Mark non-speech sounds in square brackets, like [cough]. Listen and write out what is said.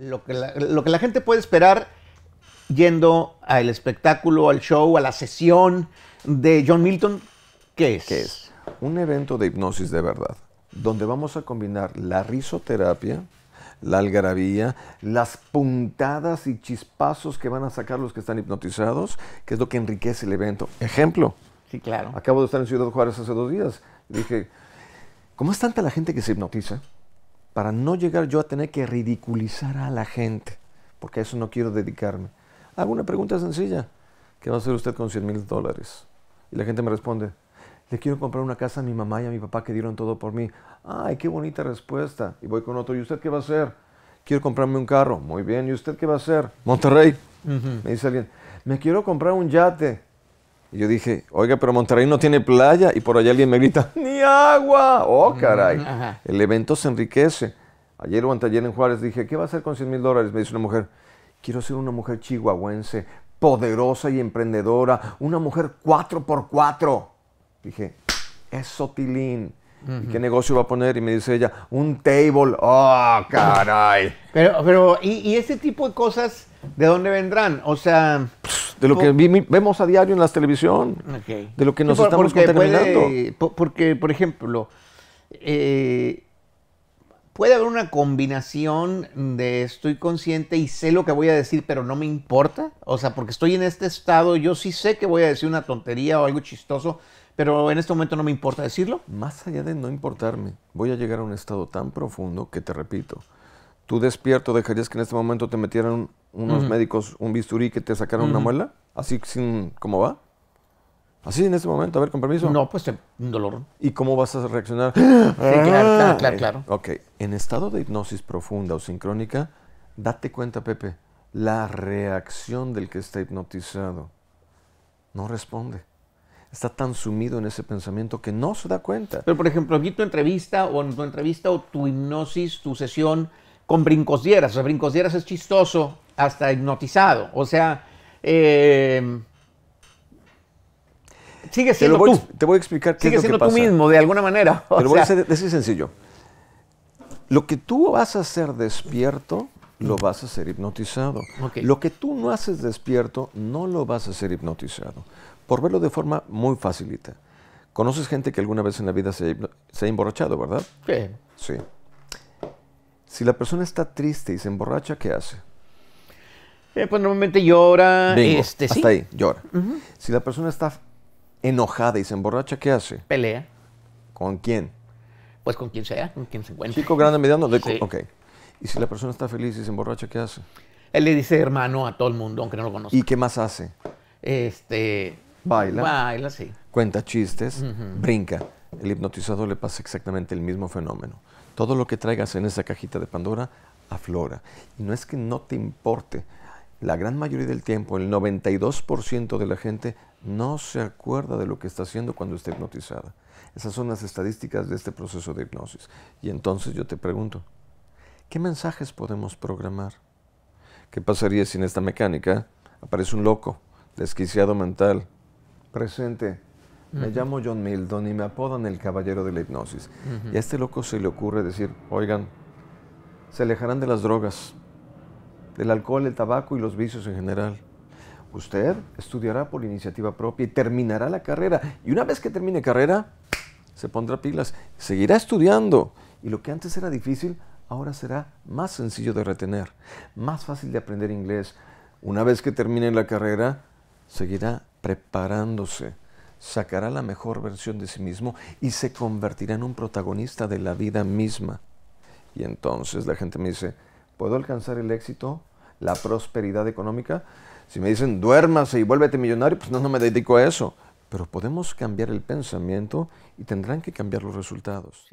lo que la, gente puede esperar yendo al espectáculo, al show, a la sesión de John Milton, ¿qué es? ¿Qué es? Un evento de hipnosis de verdad, donde vamos a combinar la risoterapia, la algarabía, las puntadas y chispazos que van a sacar los que están hipnotizados, que es lo que enriquece el evento. Ejemplo. Sí, claro. Acabo de estar en Ciudad Juárez hace dos días. Dije, ¿cómo es tanta la gente que se hipnotiza? para no llegar yo a tener que ridiculizar a la gente, porque a eso no quiero dedicarme. Hago una pregunta sencilla. ¿Qué va a hacer usted con 100 mil dólares? Y la gente me responde, le quiero comprar una casa a mi mamá y a mi papá que dieron todo por mí. Ay, qué bonita respuesta. Y voy con otro, ¿y usted qué va a hacer? Quiero comprarme un carro. Muy bien, ¿y usted qué va a hacer? Monterrey. Me dice alguien, me quiero comprar un yate. Y yo dije, oiga, pero Monterrey no tiene playa. Y por allá alguien me grita, [laughs] ni agua. Oh, caray. El evento se enriquece. Ayer o anteayer en Juárez dije, ¿qué va a hacer con 100 mil dólares? Me dice una mujer, quiero ser una mujer chihuahuense, poderosa y emprendedora, una mujer 4 por 4 Dije, es sotilín. ¿Y qué negocio va a poner? Y me dice ella, un table. ¡Oh, caray! Pero, pero y ese tipo de cosas de dónde vendrán? O sea de lo que vemos a diario en la televisión, de lo que nos estamos contaminando. porque, por ejemplo, eh, puede haber una combinación de estoy consciente y sé lo que voy a decir, pero no me importa. O sea, porque estoy en este estado, yo sí sé que voy a decir una tontería o algo chistoso, pero en este momento no me importa decirlo. Más allá de no importarme, voy a llegar a un estado tan profundo que te repito, ¿Tú despierto dejarías que en este momento te metieran unos médicos un bisturí que te sacaran una muela? ¿Así sin cómo va? ¿Así en este momento? A ver, con permiso. No, pues un dolor. ¿Y cómo vas a reaccionar? [gasps] Sí, claro, claro, claro, Ok, en estado de hipnosis profunda o sincrónica, date cuenta, Pepe, la reacción del que está hipnotizado no responde está tan sumido en ese pensamiento que no se da cuenta. Pero, por ejemplo, aquí tu entrevista o en tu entrevista o tu hipnosis, tu sesión, con brincosieras. O sea, brincosieras es chistoso hasta hipnotizado. O sea, eh, sigue siendo te voy, tú. Te voy a explicar qué es lo que Sigue siendo tú mismo, de alguna manera. te lo voy a sencillo. Lo que tú vas a hacer despierto, lo vas a hacer hipnotizado. Lo que tú no haces despierto, no lo vas a hacer hipnotizado. Por verlo de forma muy facilita. Conoces gente que alguna vez en la vida se, se ha emborrachado, ¿verdad? Sí. Sí. Si la persona está triste y se emborracha, ¿qué hace? Eh, pues normalmente llora. este, ahí, llora. Si la persona está enojada y se emborracha, ¿qué hace? Pelea. ¿Con quién? Pues con quien sea, con quien se encuentre. Chico, grande, mediano. Ok. Y si la persona está feliz y se emborracha, ¿qué hace? Él le dice hermano a todo el mundo, aunque no lo conozca. ¿Y qué más hace? Este. Baila. Baila, sí. Cuenta chistes, brinca el hipnotizado le pasa exactamente el mismo fenómeno. Todo lo que traigas en esa cajita de Pandora aflora. Y no es que no te importe. La gran mayoría del tiempo, el 92% de la gente no se acuerda de lo que está haciendo cuando está hipnotizada. Esas son las estadísticas de este proceso de hipnosis. Y entonces yo te pregunto, ¿qué mensajes podemos programar? ¿Qué pasaría si en esta mecánica? Aparece un loco, desquiciado mental, presente, me llamo John Milton y me apodan el caballero de la hipnosis. Y a este loco se le ocurre decir, oigan, se alejarán de las drogas, del alcohol, el tabaco y los vicios en general. Usted estudiará por iniciativa propia y terminará la carrera. Y una vez que termine carrera, se pondrá pilas, seguirá estudiando. Y lo que antes era difícil, ahora será más sencillo de retener, más fácil de aprender inglés. Una vez que termine la carrera, seguirá preparándose sacará la mejor versión de sí mismo y se convertirá en un protagonista de la vida misma. Y entonces la gente me dice, ¿puedo alcanzar el éxito, la prosperidad económica? Si me dicen, duérmase y vuélvete millonario, pues no, no me dedico a eso. Pero podemos cambiar el pensamiento y tendrán que cambiar los resultados.